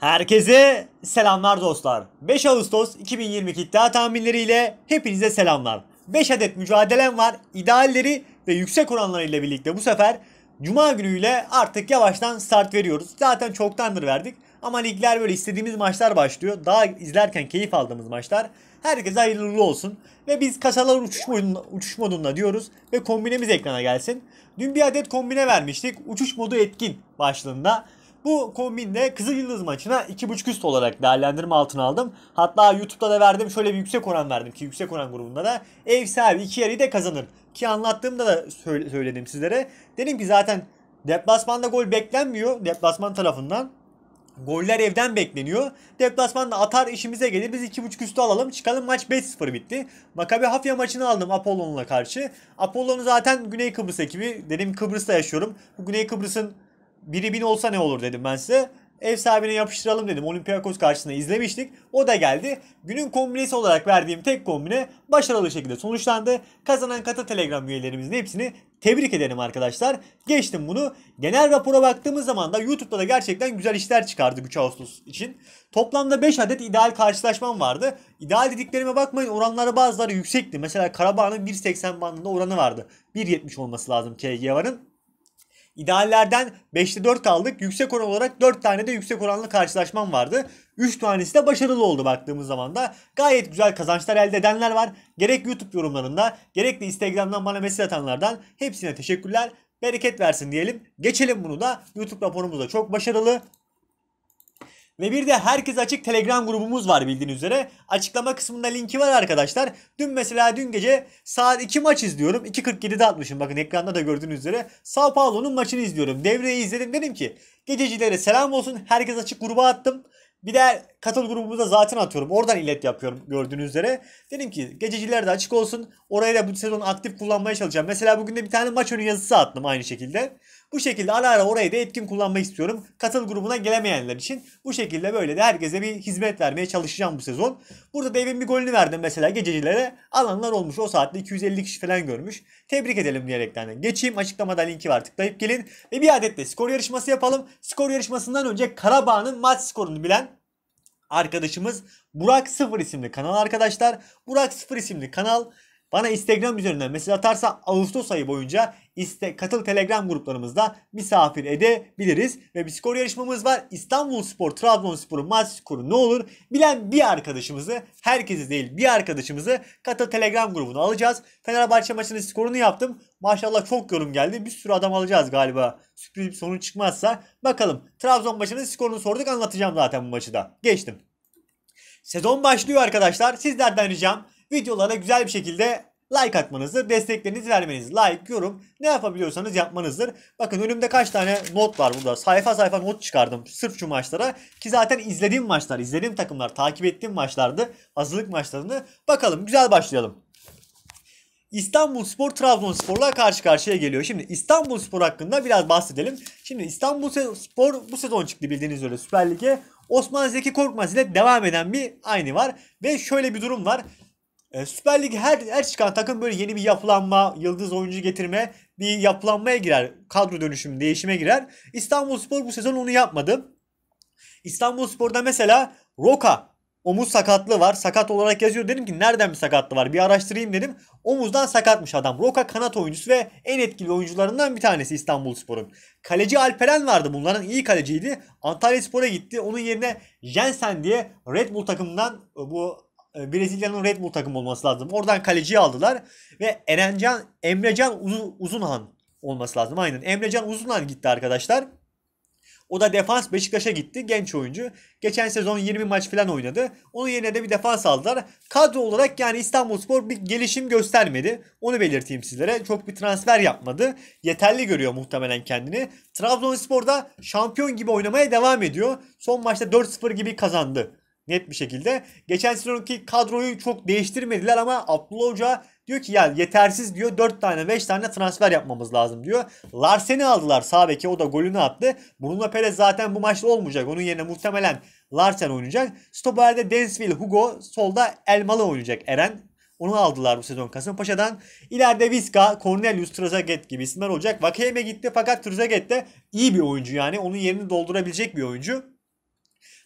Herkese selamlar dostlar. 5 Ağustos 2022 iddia tahminleriyle hepinize selamlar. 5 adet mücadelem var. İdealleri ve yüksek oranlarıyla birlikte bu sefer Cuma günüyle artık yavaştan start veriyoruz. Zaten çoktandır verdik. Ama ligler böyle istediğimiz maçlar başlıyor. Daha izlerken keyif aldığımız maçlar. Herkese hayırlı olsun. Ve biz kasalar uçuş modunda, uçuş modunda diyoruz. Ve kombinemiz ekrana gelsin. Dün bir adet kombine vermiştik. Uçuş modu etkin başlığında. Bu kombinde Kızıl Yıldız maçına 2.5 üst olarak değerlendirme altına aldım. Hatta YouTube'da da verdim şöyle bir yüksek oran verdim ki yüksek oran grubunda da ev sahibi iki yarıyı da kazanır. Ki anlattığımda da söyledim sizlere. Dedim ki zaten deplasmanda gol beklenmiyor deplasman tarafından. Goller evden bekleniyor. Deplasmanda atar işimize gelir. Biz 2.5 üstü alalım. Çıkalım maç 5-0 bitti. Makabi Hafya maçını aldım Apollon'la karşı. Apollon'u zaten Güney Kıbrıs ekibi. Dedim Kıbrıs'ta yaşıyorum. Bu Güney Kıbrıs'ın biri bin olsa ne olur dedim ben size. Ev sahibine yapıştıralım dedim. Olympiakos karşısında izlemiştik. O da geldi. Günün kombinesi olarak verdiğim tek kombine başarılı şekilde sonuçlandı. Kazanan Kata Telegram üyelerimizin hepsini tebrik ederim arkadaşlar. Geçtim bunu. Genel rapora baktığımız zaman da YouTube'da da gerçekten güzel işler çıkardı 3 Ağustos için. Toplamda 5 adet ideal karşılaşmam vardı. İdeal dediklerime bakmayın oranları bazıları yüksekti. Mesela Karabağ'ın 1.80 bandında oranı vardı. 1.70 olması lazım K.G varın. İdeallerden 5'te 4 aldık. Yüksek oran olarak 4 tane de yüksek oranlı karşılaşmam vardı. 3 tanesi de başarılı oldu baktığımız zaman da. Gayet güzel kazançlar elde edenler var. Gerek YouTube yorumlarında gerek de Instagram'dan bana mesaj atanlardan hepsine teşekkürler. Bereket versin diyelim. Geçelim bunu da. YouTube raporumuz da çok başarılı. Ve bir de herkes açık Telegram grubumuz var bildiğiniz üzere. Açıklama kısmında linki var arkadaşlar. Dün mesela dün gece saat 2 maç izliyorum. 2.47'de atmışım bakın ekranda da gördüğünüz üzere. Sao Paulo'nun maçını izliyorum. Devreyi izledim dedim ki gececilere selam olsun. Herkes açık gruba attım. Bir de katıl grubumuza zaten atıyorum. Oradan ilet yapıyorum gördüğünüz üzere. Dedim ki gececiler de açık olsun. Orayı da bu sezon aktif kullanmaya çalışacağım. Mesela bugün de bir tane maç önü yazısı attım aynı şekilde. Bu şekilde ara ara orayı da etkin kullanmak istiyorum. Katıl grubuna gelemeyenler için. Bu şekilde böyle de herkese bir hizmet vermeye çalışacağım bu sezon. Burada da evin bir golünü verdim mesela gececilere. Alanlar olmuş o saatte 250 kişi falan görmüş. Tebrik edelim diyerekten. Geçeyim açıklamada linki var tıklayıp gelin. Ve bir adet de skor yarışması yapalım. Skor yarışmasından önce Karabağ'ın maç skorunu bilen arkadaşımız Burak 0 isimli kanal arkadaşlar. Burak 0 isimli kanal bana Instagram üzerinden mesaj atarsa Ağustos ayı boyunca iste, katıl Telegram gruplarımızda misafir edebiliriz. Ve bir skor yarışmamız var. İstanbul Spor Trabzon sporun maç skoru ne olur? Bilen bir arkadaşımızı, herkesi değil bir arkadaşımızı katıl Telegram grubuna alacağız. Fenerbahçe maçının skorunu yaptım. Maşallah çok yorum geldi. Bir sürü adam alacağız galiba. Sürpriz bir sonuç çıkmazsa. Bakalım Trabzon maçının skorunu sorduk anlatacağım zaten bu maçı da. Geçtim. Sezon başlıyor arkadaşlar. Sizlerden ricam videolara güzel bir şekilde like atmanızdır. Desteklerinizi vermeniz. Like, yorum ne yapabiliyorsanız yapmanızdır. Bakın önümde kaç tane not var burada. Sayfa sayfa not çıkardım sırf şu maçlara. Ki zaten izlediğim maçlar, izlediğim takımlar, takip ettiğim maçlardı. Hazırlık maçlarını. Bakalım güzel başlayalım. İstanbulspor Trabzonspor'la karşı karşıya geliyor. Şimdi İstanbulspor hakkında biraz bahsedelim. Şimdi İstanbulspor bu sezon çıktı bildiğiniz üzere Süper Lig'e. Osman Zeki Korkmaz ile devam eden bir aynı var. Ve şöyle bir durum var. E, Süper Lig her, her çıkan takım böyle yeni bir yapılanma, yıldız oyuncu getirme, bir yapılanmaya girer. Kadro dönüşümü, değişime girer. İstanbulspor bu sezon onu yapmadı. İstanbulspor'da mesela Roka omuz sakatlığı var. Sakat olarak yazıyor. Dedim ki nereden bir sakatlığı var? Bir araştırayım dedim. Omuzdan sakatmış adam. Roka kanat oyuncusu ve en etkili oyuncularından bir tanesi İstanbulspor'un. Kaleci Alperen vardı bunların. iyi kaleciydi. Antalya Spor'a gitti. Onun yerine Jensen diye Red Bull takımından e, bu e, Brezilya'nın Red Bull takımı olması lazım. Oradan kaleci aldılar ve Erencan Emrecan Uzun, Uzunhan olması lazım. Aynen. Emrecan Uzunhan gitti arkadaşlar. O da defans Beşiktaş'a gitti. Genç oyuncu. Geçen sezon 20 maç falan oynadı. Onun yerine de bir defans aldılar. Kadro olarak yani İstanbulspor bir gelişim göstermedi. Onu belirteyim sizlere. Çok bir transfer yapmadı. Yeterli görüyor muhtemelen kendini. Trabzonspor da şampiyon gibi oynamaya devam ediyor. Son maçta 4-0 gibi kazandı net bir şekilde. Geçen sezonki kadroyu çok değiştirmediler ama Abdullah Hoca diyor ki ya yetersiz diyor 4 tane 5 tane transfer yapmamız lazım diyor. Larsen'i aldılar sağ beke o da golünü attı. Bruno Perez zaten bu maçta olmayacak. Onun yerine muhtemelen Larsen oynayacak. Stoper'de Densville, Hugo, solda Elmalı oynayacak Eren. Onu aldılar bu sezon Kasımpaşa'dan. İleride Viska, Cornelius, Trezeguet gibi isimler olacak. Vakeme gitti fakat Trezeguet de iyi bir oyuncu yani. Onun yerini doldurabilecek bir oyuncu.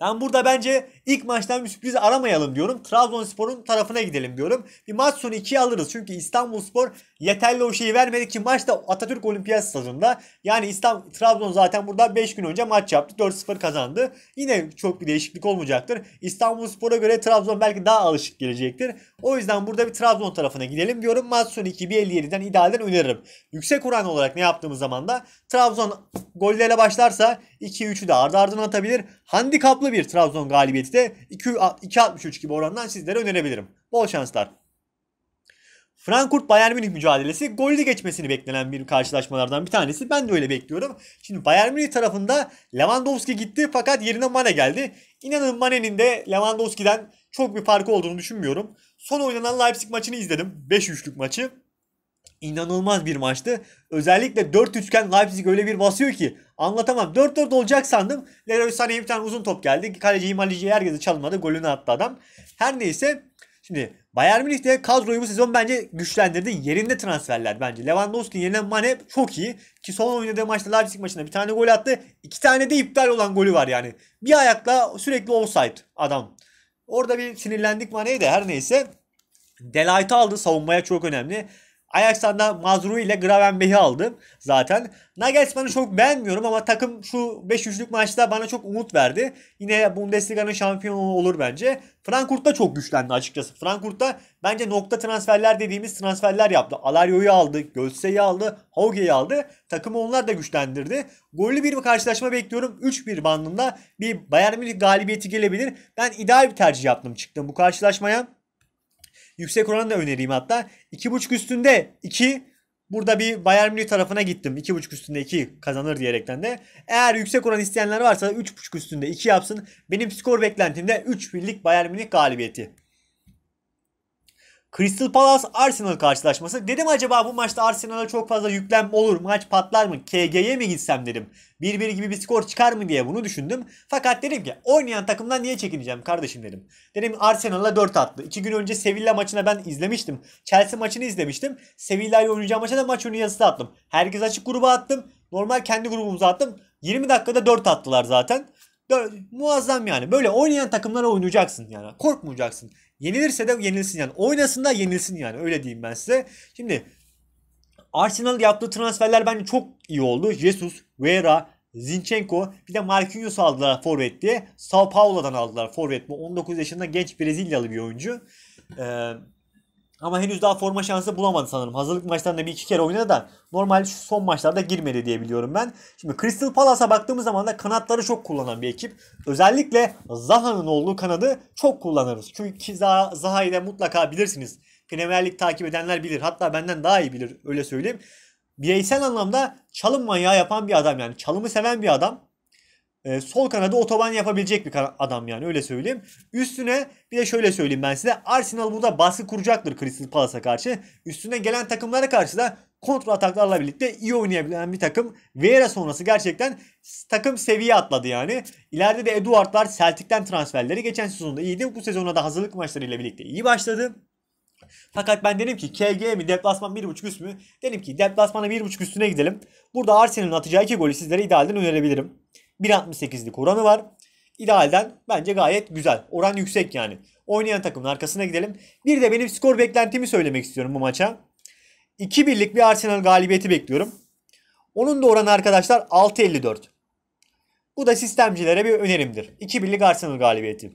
Ben burada bence ilk maçtan bir sürpriz aramayalım diyorum. Trabzonspor'un tarafına gidelim diyorum. Bir maç sonu 2'ye alırız. Çünkü İstanbulspor yeterli o şeyi vermedi ki maç da Atatürk Olimpiyat Stadı'nda. Yani İstanbul, Trabzon zaten burada 5 gün önce maç yaptı. 4-0 kazandı. Yine çok bir değişiklik olmayacaktır. İstanbulspor'a göre Trabzon belki daha alışık gelecektir. O yüzden burada bir Trabzon tarafına gidelim diyorum. Maç sonu 2-1.57'den idealden öneririm. Yüksek oran olarak ne yaptığımız zaman da Trabzon gollere başlarsa 2-3'ü de ardı ardına atabilir. Handikaplı bir Trabzon galibiyeti de 2.63 gibi orandan sizlere önerebilirim. Bol şanslar. Frankfurt Bayern Münih mücadelesi golü geçmesini beklenen bir karşılaşmalardan bir tanesi. Ben de öyle bekliyorum. Şimdi Bayern Münih tarafında Lewandowski gitti fakat yerine Mane geldi. İnanın Mane'nin de Lewandowski'den çok bir farkı olduğunu düşünmüyorum. Son oynanan Leipzig maçını izledim. 5-3'lük maçı inanılmaz bir maçtı. Özellikle 4 üçgen Leipzig öyle bir basıyor ki anlatamam. 4-4 olacak sandım. Leroy Sané'ye bir tane uzun top geldi. Kaleci Himalici'ye herkese çalmadı. Golünü attı adam. Her neyse şimdi Bayern Münih de kadroyu bu sezon bence güçlendirdi. Yerinde transferler bence. Lewandowski yerine Mane çok iyi. Ki son oynadığı maçta Leipzig maçında bir tane gol attı. İki tane de iptal olan golü var yani. Bir ayakla sürekli offside adam. Orada bir sinirlendik Mane'ye de her neyse. Delight'ı aldı savunmaya çok önemli. Ajax'tan da Mazrui ile Gravenbech'i aldım zaten. Nagelsmann'ı çok beğenmiyorum ama takım şu 5-3'lük maçta bana çok umut verdi. Yine Bundesliga'nın şampiyonu olur bence. Frankfurt da çok güçlendi açıkçası. Frankfurt da bence nokta transferler dediğimiz transferler yaptı. Alario'yu aldı, Gölse'yi aldı, Hauge'yi aldı. Takımı onlar da güçlendirdi. Gollü bir karşılaşma bekliyorum. 3-1 bandında bir Bayern Münih galibiyeti gelebilir. Ben ideal bir tercih yaptım çıktım bu karşılaşmaya. Yüksek oranı da önereyim hatta. 2.5 üstünde 2. Burada bir Bayern Münih tarafına gittim. 2.5 üstünde 2 kazanır diyerekten de. Eğer yüksek oran isteyenler varsa 3.5 üstünde 2 yapsın. Benim skor beklentimde 3 birlik Bayern Münih galibiyeti. Crystal Palace Arsenal karşılaşması. Dedim acaba bu maçta Arsenal'a çok fazla yüklenme olur maç patlar mı KG'ye mi gitsem dedim. 1-1 gibi bir skor çıkar mı diye bunu düşündüm. Fakat dedim ki oynayan takımdan niye çekineceğim kardeşim dedim. Dedim Arsenal'a 4 attı. 2 gün önce Sevilla maçına ben izlemiştim. Chelsea maçını izlemiştim. Sevilla'yı oynayacağı maça da maç önü yazısı attım. Herkes açık gruba attım. Normal kendi grubumuza attım. 20 dakikada 4 attılar zaten muazzam yani. Böyle oynayan takımlara oynayacaksın yani. Korkmayacaksın. Yenilirse de yenilsin yani. Oynasın da yenilsin yani. Öyle diyeyim ben size. Şimdi Arsenal yaptığı transferler bence çok iyi oldu. Jesus, Vera, Zinchenko bir de Marquinhos aldılar forvet diye. Sao Paulo'dan aldılar forvet bu. 19 yaşında genç Brezilyalı bir oyuncu. Eee ama henüz daha forma şansı bulamadı sanırım. Hazırlık maçlarında bir iki kere oynadı da normal şu son maçlarda girmedi diye biliyorum ben. Şimdi Crystal Palace'a baktığımız zaman da kanatları çok kullanan bir ekip. Özellikle Zaha'nın olduğu kanadı çok kullanırız. Çünkü Zaha Zaha'yı da mutlaka bilirsiniz. Premier Lig takip edenler bilir. Hatta benden daha iyi bilir öyle söyleyeyim. Bireysel anlamda çalım manyağı yapan bir adam yani. Çalımı seven bir adam. Ee, sol kanada otoban yapabilecek bir adam yani öyle söyleyeyim. Üstüne bir de şöyle söyleyeyim ben size. Arsenal burada baskı kuracaktır Crystal Palace'a karşı. Üstüne gelen takımlara karşı da kontrol ataklarla birlikte iyi oynayabilen bir takım. Vieira sonrası gerçekten takım seviye atladı yani. İleride de Eduardlar Celtic'ten transferleri geçen sezonda iyiydi. Bu sezona da hazırlık maçlarıyla birlikte iyi başladı. Fakat ben dedim ki KG mi deplasman 1.5 üst mü? Dedim ki deplasmana 1.5 üstüne gidelim. Burada Arsenal'ın atacağı 2 golü sizlere idealden önerebilirim. 1.68'lik oranı var. İdealden bence gayet güzel. Oran yüksek yani. Oynayan takımın arkasına gidelim. Bir de benim skor beklentimi söylemek istiyorum bu maça. 2-1'lik bir Arsenal galibiyeti bekliyorum. Onun da oranı arkadaşlar 6.54. Bu da sistemcilere bir önerimdir. 2-1'lik Arsenal galibiyeti.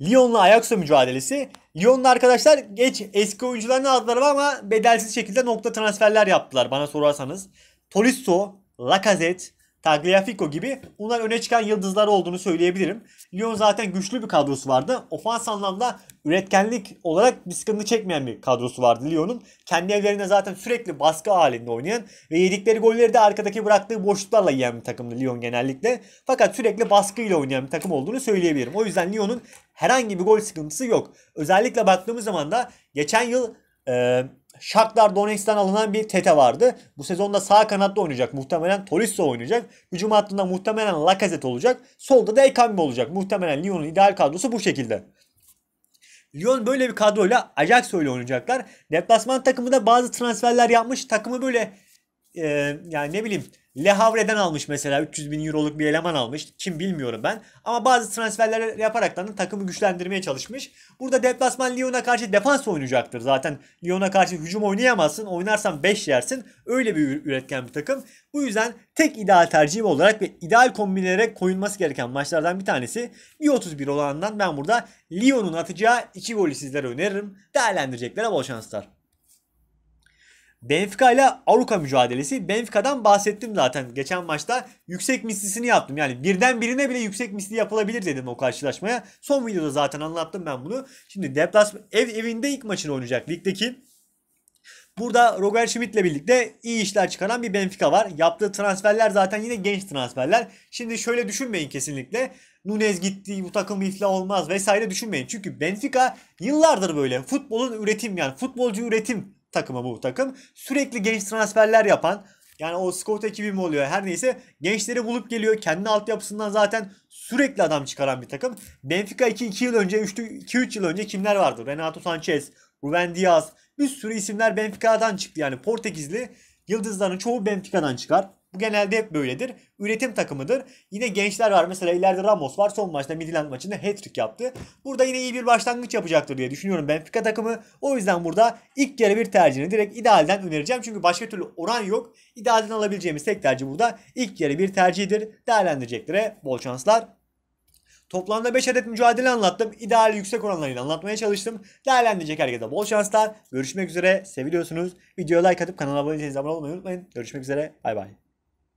Lyon'la Ajax'ın mücadelesi. Lyon'la arkadaşlar geç eski oyuncularını aldılar ama bedelsiz şekilde nokta transferler yaptılar bana sorarsanız. Tolisso, Lacazette, Tagliafico gibi bunlar öne çıkan yıldızlar olduğunu söyleyebilirim. Lyon zaten güçlü bir kadrosu vardı. Ofans anlamda üretkenlik olarak bir sıkıntı çekmeyen bir kadrosu vardı Lyon'un. Kendi evlerinde zaten sürekli baskı halinde oynayan ve yedikleri golleri de arkadaki bıraktığı boşluklarla yiyen bir takımdı Lyon genellikle. Fakat sürekli baskıyla oynayan bir takım olduğunu söyleyebilirim. O yüzden Lyon'un herhangi bir gol sıkıntısı yok. Özellikle baktığımız zaman da geçen yıl e, Shakhtar Donetsk'ten alınan bir Tete vardı. Bu sezonda sağ kanatta oynayacak. Muhtemelen Tolisso oynayacak. Hücum hattında muhtemelen Lacazette olacak. Solda da Ekambi olacak. Muhtemelen Lyon'un ideal kadrosu bu şekilde. Lyon böyle bir kadroyla Ajax öyle oynayacaklar. Deplasman takımı da bazı transferler yapmış. Takımı böyle e, yani ne bileyim Le Havre'den almış mesela 300 bin euroluk bir eleman almış. Kim bilmiyorum ben. Ama bazı transferler yaparaktan da takımı güçlendirmeye çalışmış. Burada deplasman Lyon'a karşı defans oynayacaktır zaten. Lyon'a karşı hücum oynayamazsın. Oynarsan 5 yersin. Öyle bir üretken bir takım. Bu yüzden tek ideal tercihim olarak ve ideal kombinlere koyulması gereken maçlardan bir tanesi 1.31 olanından ben burada Lyon'un atacağı 2 golü sizlere öneririm. Değerlendireceklere bol şanslar. Benfica ile Aruka mücadelesi. Benfica'dan bahsettim zaten geçen maçta. Yüksek mislisini yaptım. Yani birden birine bile yüksek misli yapılabilir dedim o karşılaşmaya. Son videoda zaten anlattım ben bunu. Şimdi deplas ev evinde ilk maçını oynayacak ligdeki. Burada Roger Schmidt ile birlikte iyi işler çıkaran bir Benfica var. Yaptığı transferler zaten yine genç transferler. Şimdi şöyle düşünmeyin kesinlikle. Nunez gitti bu takım ifla olmaz vesaire düşünmeyin. Çünkü Benfica yıllardır böyle futbolun üretim yani futbolcu üretim takımı bu takım. Sürekli genç transferler yapan yani o scout ekibi mi oluyor her neyse gençleri bulup geliyor. Kendi altyapısından zaten sürekli adam çıkaran bir takım. Benfica 2-2 yıl önce 2-3 yıl önce kimler vardı? Renato Sanchez, Ruben Diaz bir sürü isimler Benfica'dan çıktı. Yani Portekizli yıldızların çoğu Benfica'dan çıkar. Bu genelde hep böyledir. Üretim takımıdır. Yine gençler var. Mesela ileride Ramos var. Son maçta Midland maçında hat-trick yaptı. Burada yine iyi bir başlangıç yapacaktır diye düşünüyorum Benfica takımı. O yüzden burada ilk yarı bir tercihini direkt idealden önereceğim. Çünkü başka türlü oran yok. İdealden alabileceğimiz tek tercih burada. İlk yarı bir tercihidir. Değerlendireceklere bol şanslar. Toplamda 5 adet mücadele anlattım. İdeal yüksek oranlarıyla anlatmaya çalıştım. Değerlendirecek herkese bol şanslar. Görüşmek üzere. Seviyorsunuz. Videoya like atıp kanala abone değilseniz abone olmayı unutmayın. Görüşmek üzere. Bay bay.